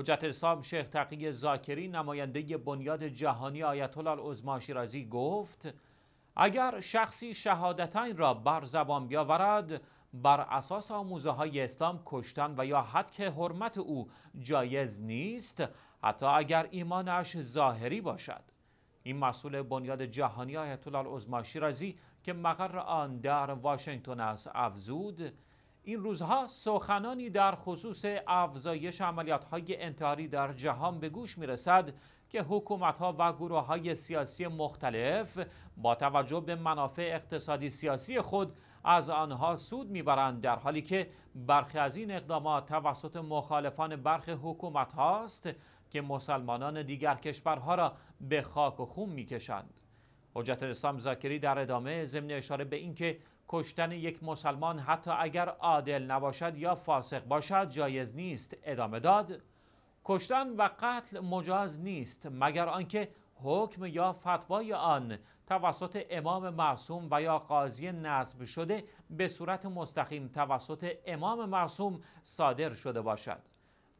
حجت اسلام شیخ تقی زاکری نماینده بنیاد جهانی آیت الله عظما شیرازی گفت اگر شخصی شهادتین را بر زبان بیاورد بر اساس آموزه های اسلام کشتن و یا حد حرمت او جایز نیست حتی اگر ایمانش ظاهری باشد این مسئول بنیاد جهانی آیت الله عظما شیرازی که مقر آن در واشنگتن است افزود این روزها سخنانی در خصوص افزایش عملیات های انتحاری در جهان به گوش می رسد که حکومت ها و گروه های سیاسی مختلف با توجه به منافع اقتصادی سیاسی خود از آنها سود میبرند در حالی که برخی از این اقدامات توسط مخالفان برخی حکومت هاست که مسلمانان دیگر کشورها را به خاک و خون میکشند. حجت الاسلام زاکری در ادامه ضمن اشاره به اینکه کشتن یک مسلمان حتی اگر عادل نباشد یا فاسق باشد جایز نیست ادامه داد کشتن و قتل مجاز نیست مگر آنکه حکم یا فتوای آن توسط امام معصوم و یا قاضی نصب شده به صورت مستقیم توسط امام معصوم صادر شده باشد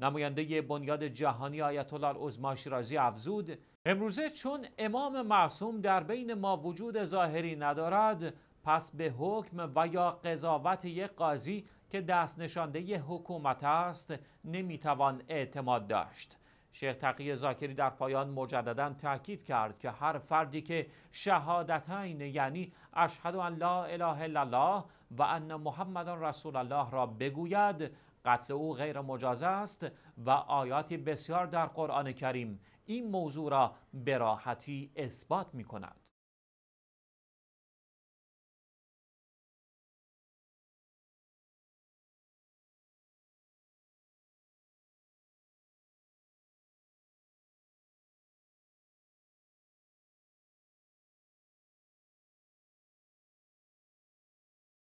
نماینده بنیاد جهانی آیت الله العظما شیرازی افزود امروزه چون امام معصوم در بین ما وجود ظاهری ندارد پس به حکم و یا قضاوت یک قاضی که دست نشانده ی حکومت است نمیتوان اعتماد داشت شیخ تقی زاکری در پایان مجددا تاکید کرد که هر فردی که شهادتین یعنی اشهد ان لا اله الا الله و ان محمد رسول الله را بگوید قتل او غیر مجاز است و آیاتی بسیار در قرآن کریم این موضوع را به راحتی اثبات می کند.